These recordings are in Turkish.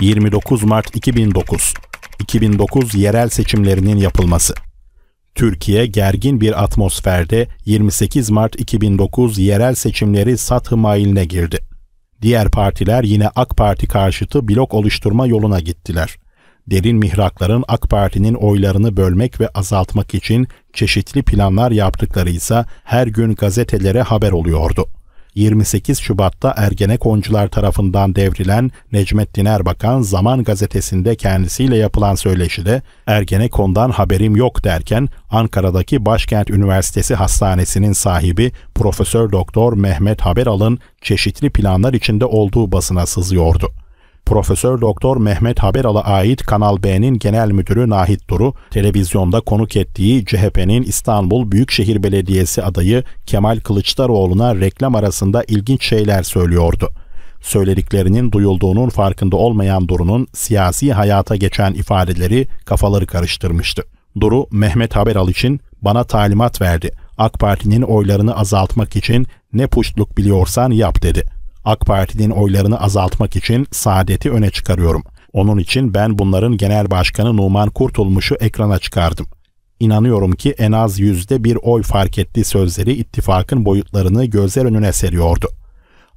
29 Mart 2009 2009 yerel seçimlerinin yapılması. Türkiye gergin bir atmosferde 28 Mart 2009 yerel seçimleri satı mailine girdi. Diğer partiler yine AK Parti karşıtı blok oluşturma yoluna gittiler. Derin mihrakların AK Parti'nin oylarını bölmek ve azaltmak için çeşitli planlar yaptıkları ise her gün gazetelere haber oluyordu. 28 Şubat'ta Ergenekoncular tarafından devrilen Necmettin Erbakan Zaman gazetesinde kendisiyle yapılan söyleşide Ergenekon'dan haberim yok derken Ankara'daki Başkent Üniversitesi Hastanesi'nin sahibi Profesör Doktor Mehmet Haberal'ın çeşitli planlar içinde olduğu basına sızıyordu. Profesör Doktor Mehmet Haberal'a ait Kanal B'nin genel müdürü Nahit Duru, televizyonda konuk ettiği CHP'nin İstanbul Büyükşehir Belediyesi adayı Kemal Kılıçdaroğlu'na reklam arasında ilginç şeyler söylüyordu. Söylediklerinin duyulduğunun farkında olmayan Duru'nun siyasi hayata geçen ifadeleri kafaları karıştırmıştı. Duru, Mehmet Haberal için bana talimat verdi. AK Parti'nin oylarını azaltmak için ne puştluk biliyorsan yap dedi.'' AK Parti'nin oylarını azaltmak için Saadet'i öne çıkarıyorum. Onun için ben bunların genel başkanı Numan Kurtulmuş'u ekrana çıkardım. İnanıyorum ki en az yüzde bir oy fark ettiği sözleri ittifakın boyutlarını gözler önüne seriyordu.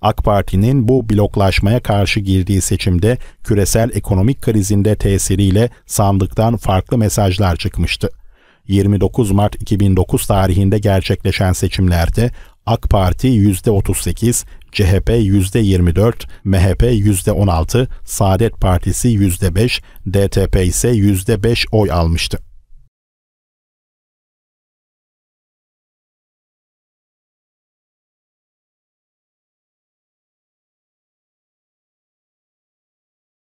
AK Parti'nin bu bloklaşmaya karşı girdiği seçimde küresel ekonomik krizinde tesiriyle sandıktan farklı mesajlar çıkmıştı. 29 Mart 2009 tarihinde gerçekleşen seçimlerde AK Parti %38, CHP %24, MHP %16, Saadet Partisi %5, DTP ise %5 oy almıştı.